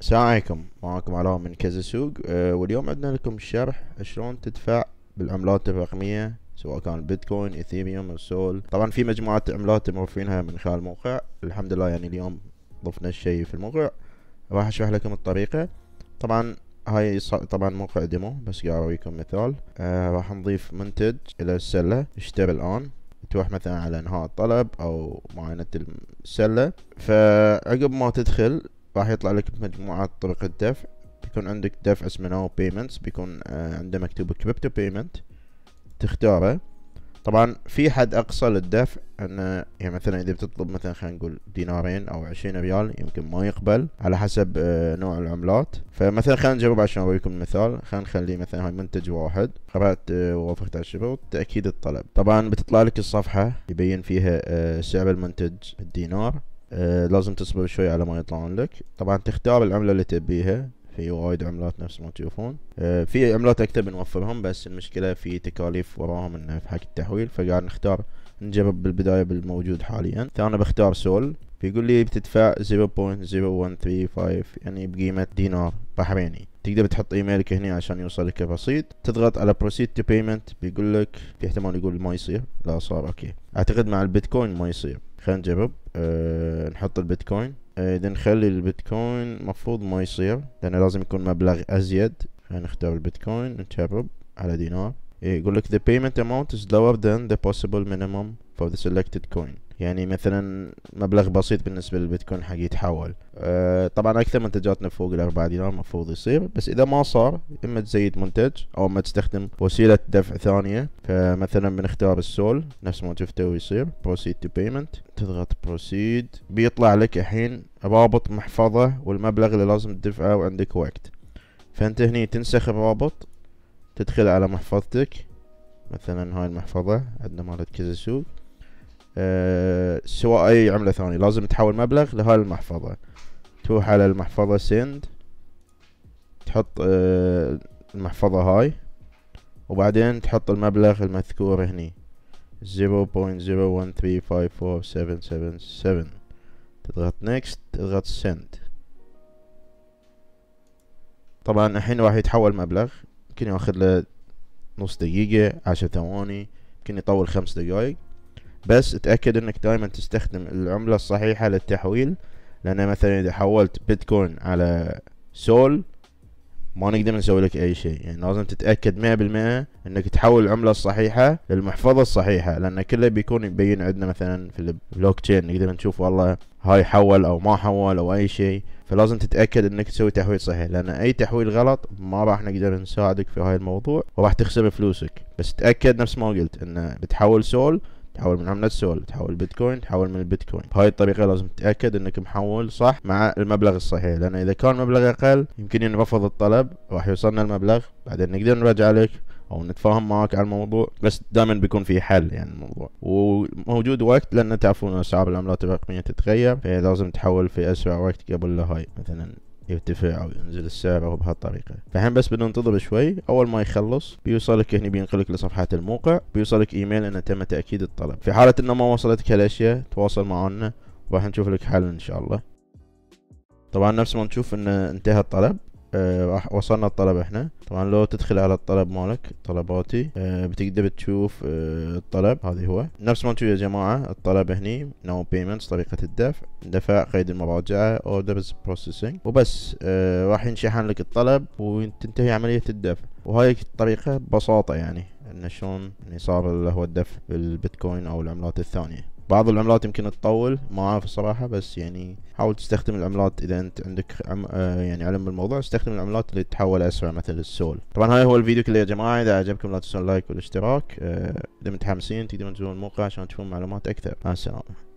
السلام عليكم معكم علاء من كذا سوق أه واليوم عندنا لكم شرح شلون تدفع بالعملات الرقمية سواء كان بيتكوين اثيريوم سول طبعا في مجموعة عملات موفرينها من خلال الموقع الحمد لله يعني اليوم ضفنا الشيء في الموقع راح اشرح لكم الطريقة طبعا هاي طبعا موقع ديمو بس قاعد اوريكم مثال آه راح نضيف منتج الى السلة اشتري الان تروح مثلا على انهاء الطلب او معاينة السلة فعقب ما تدخل راح يطلع لك مجموعة طرق الدفع بيكون عندك دفع اسمه ناو بيمنتس بيكون عنده مكتوب كريبتو بيمنت تختاره طبعا في حد اقصى للدفع انه يعني مثلا اذا بتطلب مثلا خلينا نقول دينارين او عشرين ريال يمكن ما يقبل على حسب آه، نوع العملات فمثلا خلينا نجرب عشان اوريكم مثال خلينا نخلي مثلا هاي منتج واحد قرأت آه، ووافقت على الشروط تأكيد الطلب طبعا بتطلع لك الصفحة يبين فيها آه، سعر المنتج الدينار آه لازم تصبر شوي على ما يطلعون لك طبعا تختار العملة اللي تبيها في وايد عملات نفس ما تشوفون آه في عملات اكثر بنوفرهم بس المشكلة في تكاليف وراهم انه في حق التحويل فقاعد نختار نجرب بالبداية بالموجود حاليا فانا بختار سول بيقول لي بتدفع 0.0135 يعني بقيمة دينار بحريني تقدر تحط ايميلك هنا عشان يوصلك الرصيد تضغط على بروسيد تو بيمنت بيقول لك في احتمال يقول ما يصير لا صار اوكي اعتقد مع البيتكوين ما يصير خلينا نجرب أه نحط البيتكوين آه، اذا نخلي البيتكوين مفروض ما يصير لانه لازم يكون مبلغ ازيد فنختار البيتكوين نجرب على دينار إيه، يقول لك the payment amount is lower than the possible minimum for the selected coin يعني مثلا مبلغ بسيط بالنسبة للبيتكوين حق يتحول أه طبعا أكثر منتجاتنا فوق الأربعة دينار المفروض يصير بس إذا ما صار إما تزيد منتج أو إما تستخدم وسيلة دفع ثانية فمثلا بنختار السول نفس ما شفته يصير proceed to payment تضغط proceed بيطلع لك الحين رابط محفظة والمبلغ اللي لازم تدفعه وعندك وقت فأنت هني تنسخ الرابط تدخل على محفظتك مثلا هاي المحفظة عندنا مالت كذا سوق أه سواء اي عملة ثانية لازم تحول مبلغ لهاي المحفظة تروح على المحفظة سند تحط أه المحفظة هاي وبعدين تحط المبلغ المذكور هني 0.01354777 تضغط next تضغط send طبعا الحين راح يتحول مبلغ يمكن ياخذ له نص دقيقة عشر ثواني يمكن يطول خمس دقايق بس اتأكد انك دائما تستخدم العملة الصحيحة للتحويل لان مثلا اذا حولت بيتكوين على سول ما نقدر نسوي لك اي شيء يعني لازم تتاكد 100% انك تحول العمله الصحيحه للمحفظه الصحيحه لان كله بيكون يبين عندنا مثلا في البلوك تشين نقدر نشوف والله هاي حول او ما حول او اي شيء فلازم تتاكد انك تسوي تحويل صحيح لان اي تحويل غلط ما راح نقدر نساعدك في هاي الموضوع وراح تخسر فلوسك بس تاكد نفس ما قلت انه بتحول سول تحول من عملة سول تحول بيتكوين تحول من البيتكوين بهاي الطريقة لازم تتأكد انك محول صح مع المبلغ الصحيح لان اذا كان مبلغ اقل يمكن ينرفض الطلب راح يوصلنا المبلغ بعدين نقدر نرجع لك او نتفاهم معك على الموضوع بس دائما بيكون في حل يعني الموضوع وموجود وقت لان تعرفون اسعار العملات الرقميه تتغير فلازم تحول في اسرع وقت قبل لا هاي مثلا يرتفع او ينزل السعر او بهالطريقه فحين بس بدنا ننتظر شوي اول ما يخلص بيوصلك هني بينقلك لصفحه الموقع بيوصلك ايميل انه تم تاكيد الطلب في حاله انه ما وصلتك هالاشياء تواصل معنا وراح نشوف لك حل ان شاء الله طبعا نفس ما نشوف انه انتهى الطلب أه وصلنا الطلب احنا طبعا لو تدخل على الطلب مالك طلباتي أه بتقدر تشوف أه الطلب هذه هو نفس ما انتم يا جماعه الطلب هني نو بيمنتس طريقه الدفع دفع قيد المراجعه اوردرز بروسيسنج وبس أه راح ينشحن لك الطلب وتنتهي عمليه الدفع وهاي الطريقه ببساطه يعني ان شلون يعني صار اللي هو الدفع بالبيتكوين او العملات الثانيه بعض العملات يمكن تطول ما اعرف الصراحة بس يعني حاول تستخدم العملات اذا انت عندك عم آه يعني علم بالموضوع استخدم العملات اللي تتحول اسرع مثل السول طبعا هاي هو الفيديو كله يا جماعة اذا عجبكم لا تنسون اللايك والاشتراك آه اذا متحمسين تقدرون تزورون الموقع عشان تشوفون معلومات اكثر مع السلامة